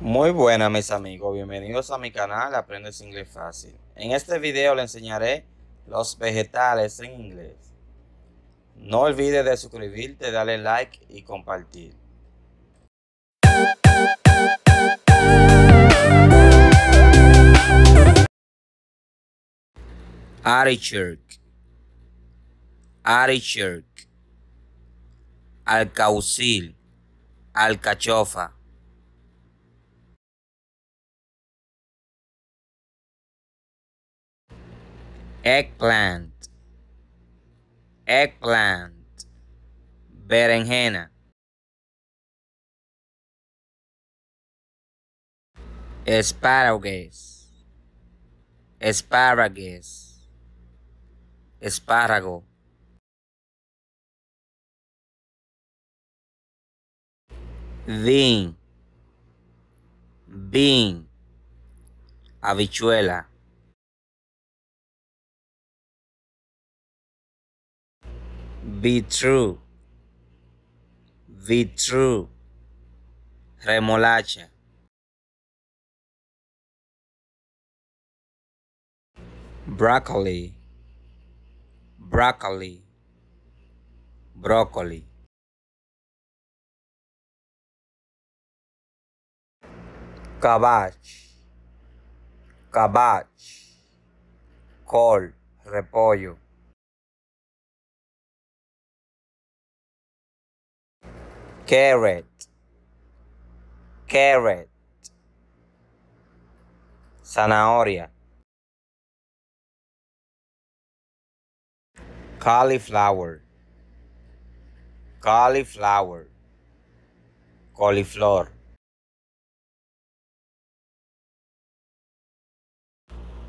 Muy buenas mis amigos, bienvenidos a mi canal Aprendes Inglés Fácil. En este video le enseñaré los vegetales en inglés. No olvides de suscribirte, darle like y compartir. Arichurk Arichurk Alcaucil Alcachofa eggplant, eggplant, berenjena. Asparagus, asparagus, espárrago. Bean, bean, habichuela. Be true. Be true. Remolacha. Broccoli. Broccoli. Broccoli. Cabbage. Cabbage. Col. Repollo. carrot carrot zanahoria cauliflower cauliflower cauliflower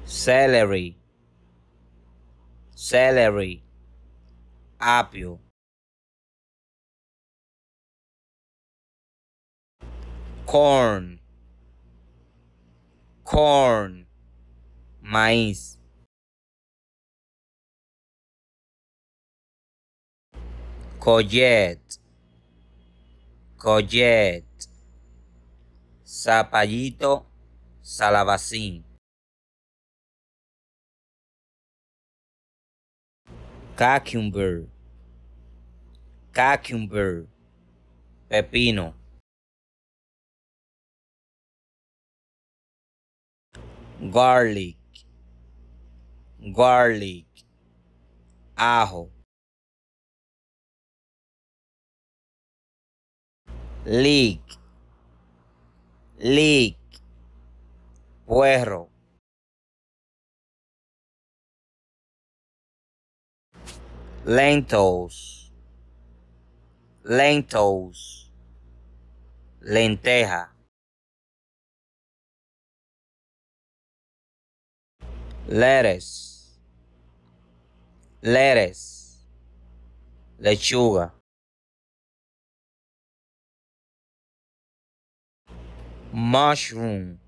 celery celery apple corn, corn, maíz. Collet, collet, zapallito, salabacín. Cucumber, cucumber, pepino. garlic, garlic, ajo, leek, leek, puerro, Lentos. Lentos. lenteja. lettuce, lettuce, lechuga. Mushroom,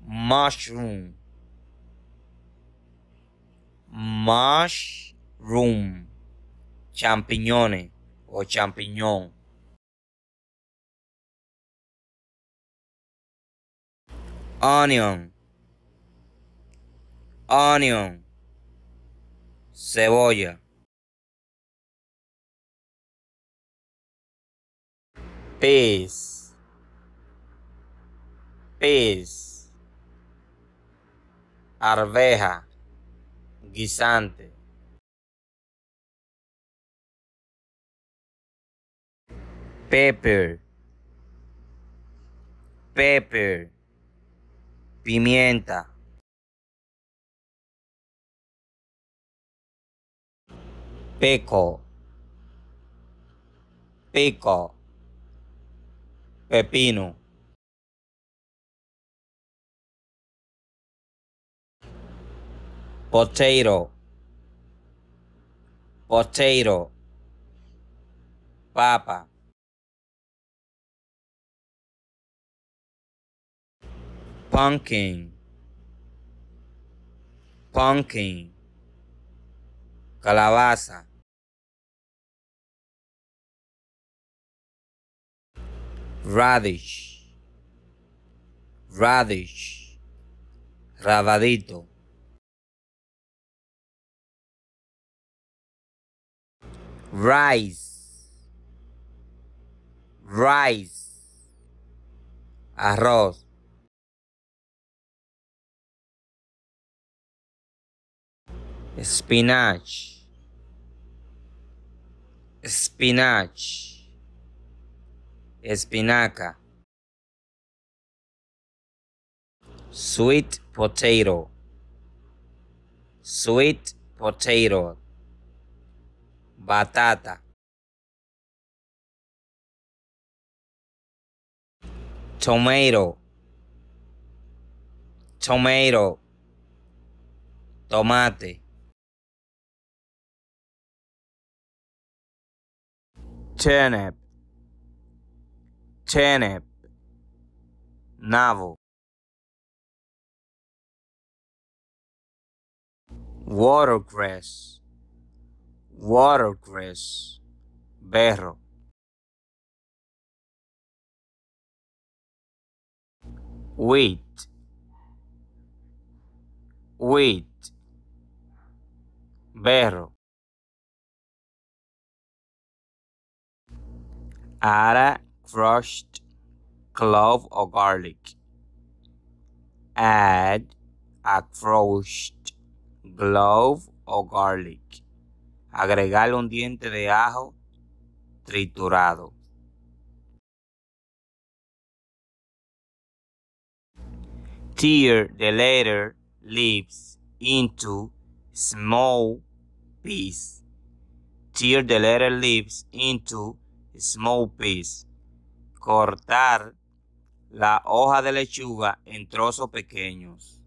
mushroom, mushroom, champiñones o champiñón. Onion, onion, cebolla. Peas, peas, arveja, guisante. Pepper, pepper, pimienta. Pico. Pico. Pepino. Potato. Potato. Papa. Pumpkin. Pumpkin. Calabaza. radish, radish, rabadito. Rice, rice, arroz. Spinach, spinach espinaca, sweet potato, sweet potato, batata, tomato, tomato, tomate. Turnip. turnip novel watergrass, watergrass, berro wheat wheat berro ara crushed clove or garlic. Add a crushed clove or garlic. Agregarle un diente de ajo triturado. Tear the later leaves into small pieces. Tear the later leaves into small pieces. Cortar la hoja de lechuga en trozos pequeños.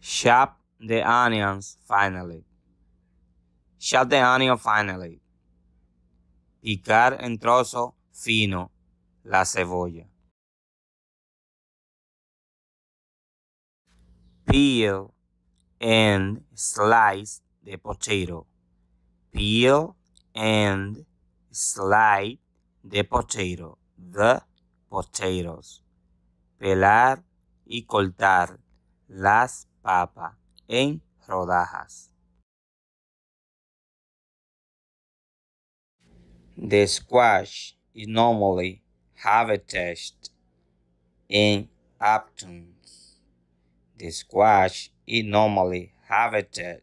Chop the onions finally. Chop the onion finally. Picar en trozo fino la cebolla. Peel and slice the potato. Peel and slide the potato, the potatoes. Pelar y cortar las papas en rodajas. The squash is normally harvested in autumn. The squash is normally harvested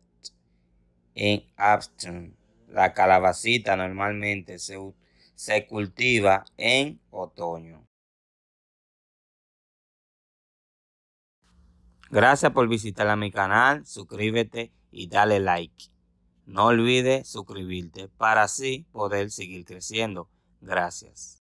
in autumn. La calabacita normalmente se, cultiva en otoño. Gracias por visitar a mi canal, suscríbete y dale like. No olvides suscribirte para así poder seguir creciendo. Gracias.